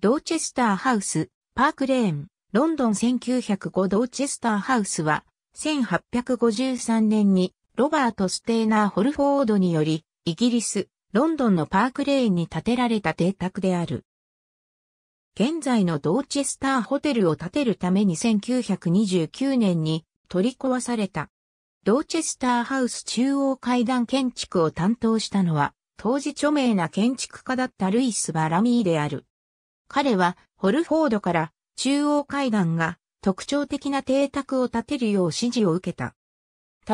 ドーチェスターハウス、パークレーン、ロンドン1905ドーチェスターハウスは、1853年にロバート・ステーナー・ホルフォードにより、イギリス、ロンドンのパークレーンに建てられた邸宅である。現在のドーチェスターホテルを建てるために1929年に取り壊された。ドーチェスターハウス中央階段建築を担当したのは、当時著名な建築家だったルイス・バラミーである。彼はホルフォードから中央階段が特徴的な邸宅を建てるよう指示を受けた。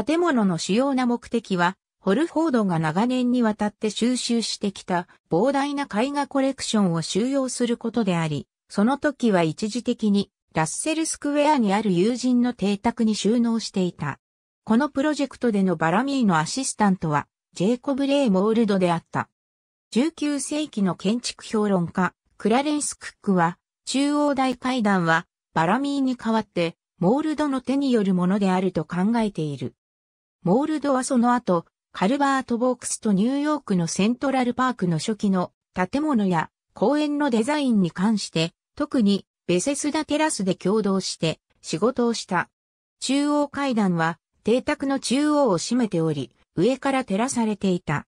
建物の主要な目的は、ホルフォードが長年にわたって収集してきた膨大な絵画コレクションを収容することであり、その時は一時的にラッセルスクエアにある友人の邸宅に収納していた。このプロジェクトでのバラミーのアシスタントはジェイコブ・レイ・モールドであった。19世紀の建築評論家、クラレンス・クックは、中央大階段は、バラミーに代わって、モールドの手によるものであると考えている。モールドはその後、カルバート・ボークスとニューヨークのセントラルパークの初期の建物や公園のデザインに関して、特にベセスダテラスで共同して仕事をした。中央階段は邸宅の中央を占めており、上から照らされていた。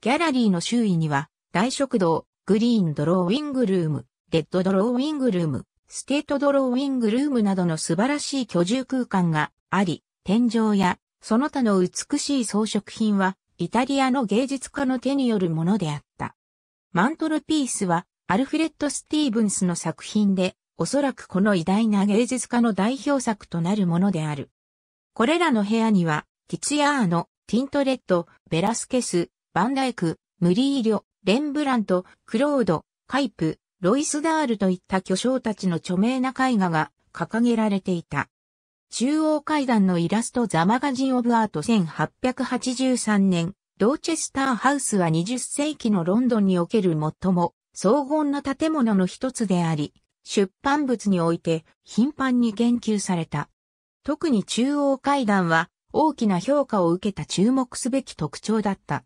ギャラリーの周囲には大食堂、グリーンドローイングルーム、デッドドローイングルーム、ステートドローイングルームなどの素晴らしい居住空間があり、天井やその他の美しい装飾品はイタリアの芸術家の手によるものであった。マントルピースはアルフレッド・スティーブンスの作品で、おそらくこの偉大な芸術家の代表作となるものである。これらの部屋には、ティツヤーノ、ティントレット、ベラスケス、バンダイク、ムリーリョ、レンブラント、クロード、カイプ、ロイスダールといった巨匠たちの著名な絵画が掲げられていた。中央階段のイラストザマガジンオブアート1883年、ドーチェスターハウスは20世紀のロンドンにおける最も荘厳な建物の一つであり、出版物において頻繁に言及された。特に中央階段は大きな評価を受けた注目すべき特徴だった。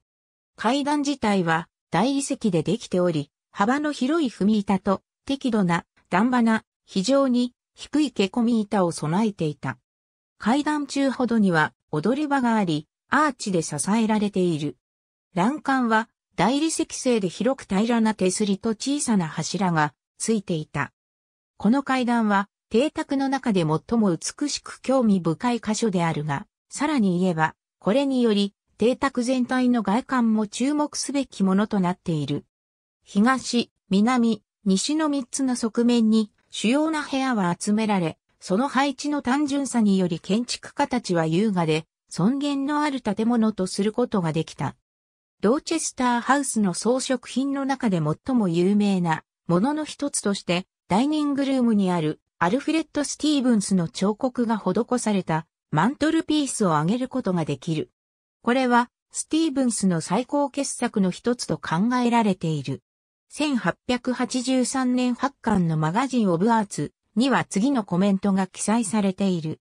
階段自体は大理石でできており、幅の広い踏み板と適度な段場な非常に低い蹴込み板を備えていた。階段中ほどには踊り場があり、アーチで支えられている。欄干は大理石製で広く平らな手すりと小さな柱がついていた。この階段は邸宅の中で最も美しく興味深い箇所であるが、さらに言えば、これにより邸宅全体の外観も注目すべきものとなっている。東、南、西の3つの側面に主要な部屋は集められ、その配置の単純さにより建築家たちは優雅で尊厳のある建物とすることができた。ドーチェスターハウスの装飾品の中で最も有名なものの一つとして、ダイニングルームにあるアルフレッド・スティーブンスの彫刻が施されたマントルピースを上げることができる。これは、スティーブンスの最高傑作の一つと考えられている。1883年発刊のマガジン・オブ・アーツには次のコメントが記載されている。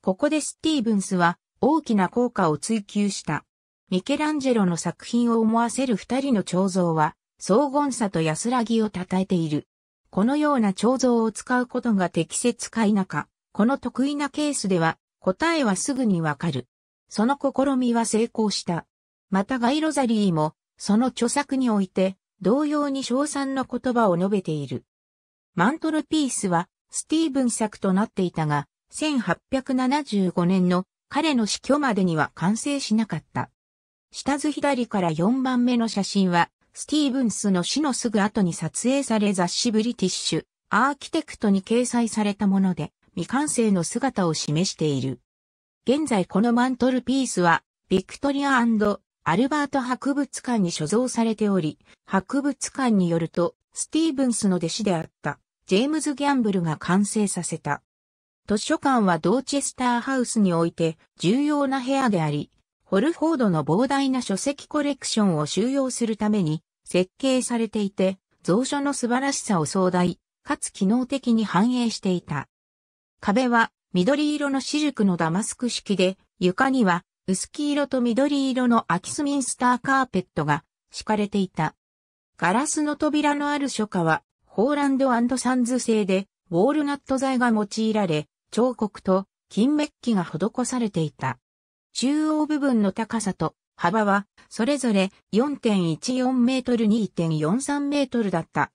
ここでスティーブンスは大きな効果を追求した。ミケランジェロの作品を思わせる二人の彫像は、荘厳さと安らぎを称えている。このような彫像を使うことが適切か否か、この得意なケースでは、答えはすぐにわかる。その試みは成功した。またガイ・ロザリーも、その著作において、同様に称賛の言葉を述べている。マントルピースは、スティーブン作となっていたが、1875年の彼の死去までには完成しなかった。下図左から4番目の写真は、スティーブンスの死のすぐ後に撮影され雑誌ブリティッシュ、アーキテクトに掲載されたもので、未完成の姿を示している。現在このマントルピースは、ビクトリアアルバート博物館に所蔵されており、博物館によると、スティーブンスの弟子であった、ジェームズ・ギャンブルが完成させた。図書館はドーチェスターハウスにおいて重要な部屋であり、ホルフォードの膨大な書籍コレクションを収容するために設計されていて、蔵書の素晴らしさを壮大、かつ機能的に反映していた。壁は緑色のシルクのダマスク式で、床には薄黄色と緑色のアキスミンスターカーペットが敷かれていた。ガラスの扉のある書家は、ホーランドサンズ製で、ウォールナット材が用いられ、彫刻と金メッキが施されていた。中央部分の高さと幅は、それぞれ4.14メートル2.43メートルだった。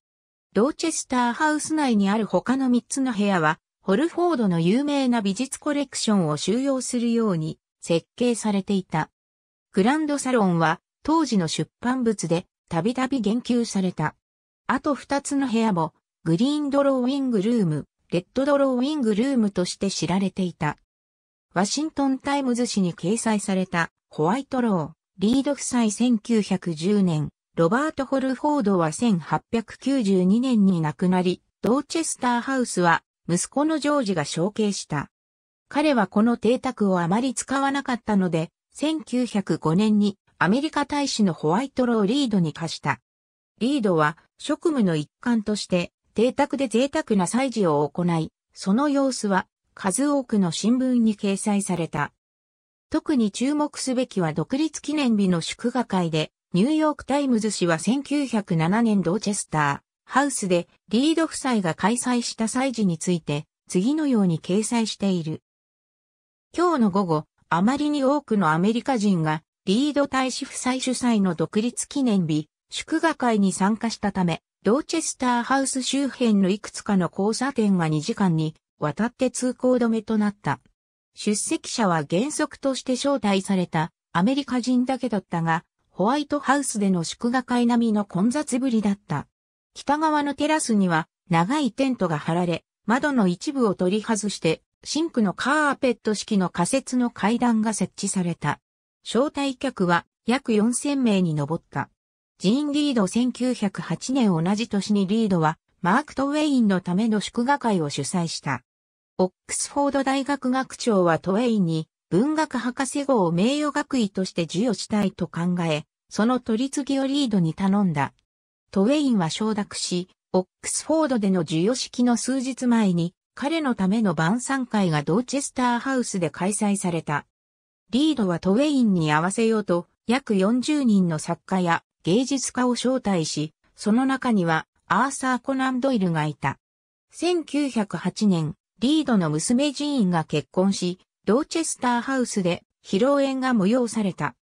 ドーチェスターハウス内にある他の3つの部屋は、ホルフォードの有名な美術コレクションを収容するように設計されていた。グランドサロンは当時の出版物でたびたび言及された。あと二つの部屋もグリーンドローイングルーム、レッドドローイングルームとして知られていた。ワシントンタイムズ紙に掲載されたホワイトロー、リード夫妻1910年、ロバート・ホルフォードは1892年に亡くなり、ドーチェスターハウスは息子のジョージが承継した。彼はこの邸宅をあまり使わなかったので、1905年にアメリカ大使のホワイトロー・リードに貸した。リードは職務の一環として邸宅で贅沢な祭事を行い、その様子は数多くの新聞に掲載された。特に注目すべきは独立記念日の祝賀会で、ニューヨークタイムズ氏は1907年ドーチェスター。ハウスでリード夫妻が開催した祭事について次のように掲載している。今日の午後、あまりに多くのアメリカ人がリード大使夫妻主催の独立記念日、祝賀会に参加したため、ドーチェスターハウス周辺のいくつかの交差点が2時間にわたって通行止めとなった。出席者は原則として招待されたアメリカ人だけだったが、ホワイトハウスでの祝賀会並みの混雑ぶりだった。北側のテラスには長いテントが張られ、窓の一部を取り外して、シンクのカーペット式の仮設の階段が設置された。招待客は約4000名に上った。ジーン・リード1908年同じ年にリードはマーク・トウェインのための祝賀会を主催した。オックスフォード大学学長はトウェインに文学博士号を名誉学位として授与したいと考え、その取り次ぎをリードに頼んだ。トウェインは承諾し、オックスフォードでの授与式の数日前に、彼のための晩餐会がドーチェスターハウスで開催された。リードはトウェインに合わせようと、約40人の作家や芸術家を招待し、その中にはアーサー・コナン・ドイルがいた。1908年、リードの娘ジーンが結婚し、ドーチェスターハウスで披露宴が催された。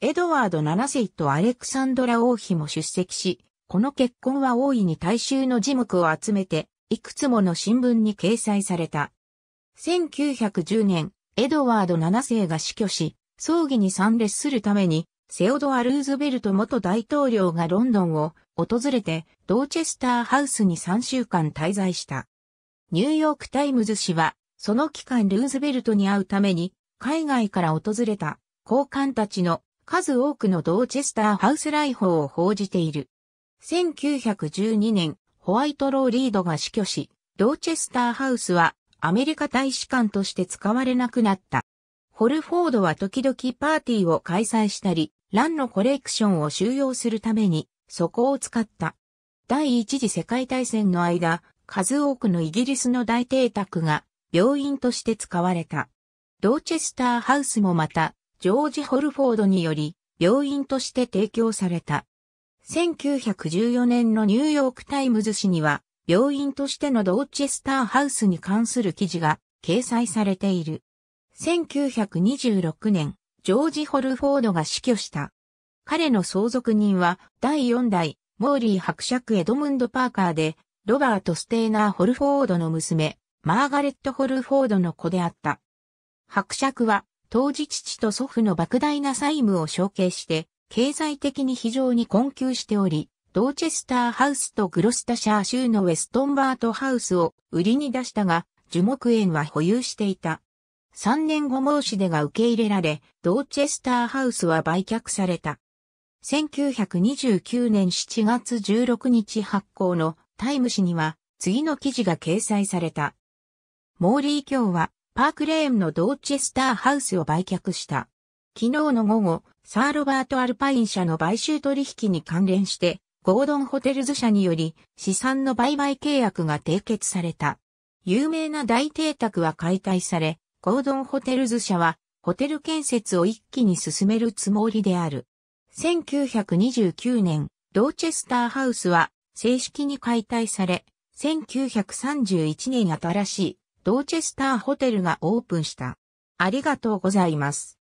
エドワード7世とアレクサンドラ王妃も出席し、この結婚は大いに大衆の字幕を集めて、いくつもの新聞に掲載された。1910年、エドワード7世が死去し、葬儀に参列するために、セオドア・ルーズベルト元大統領がロンドンを訪れて、ドーチェスターハウスに3週間滞在した。ニューヨーク・タイムズ紙は、その期間ルーズベルトに会うために、海外から訪れた、高官たちの数多くのドーチェスターハウス来訪を報じている。1912年、ホワイトロー・リードが死去し、ドーチェスターハウスはアメリカ大使館として使われなくなった。ホルフォードは時々パーティーを開催したり、ランのコレクションを収容するために、そこを使った。第一次世界大戦の間、数多くのイギリスの大邸宅が病院として使われた。ドーチェスターハウスもまた、ジョージ・ホルフォードにより、病院として提供された。1914年のニューヨークタイムズ紙には、病院としてのドーチェスターハウスに関する記事が掲載されている。1926年、ジョージ・ホルフォードが死去した。彼の相続人は第4代モーリー伯爵エドムンド・パーカーで、ロバート・ステイナー・ホルフォードの娘、マーガレット・ホルフォードの子であった。伯爵は当時父と祖父の莫大な債務を承継して、経済的に非常に困窮しており、ドーチェスターハウスとグロスタシャー州のウェストンバートハウスを売りに出したが、樹木園は保有していた。3年後申し出が受け入れられ、ドーチェスターハウスは売却された。1929年7月16日発行のタイム誌には次の記事が掲載された。モーリー卿はパークレーンのドーチェスターハウスを売却した。昨日の午後、サー・ロバート・アルパイン社の買収取引に関連して、ゴードン・ホテルズ社により資産の売買契約が締結された。有名な大邸宅は解体され、ゴードン・ホテルズ社はホテル建設を一気に進めるつもりである。1929年、ドーチェスターハウスは正式に解体され、1931年新しいドーチェスターホテルがオープンした。ありがとうございます。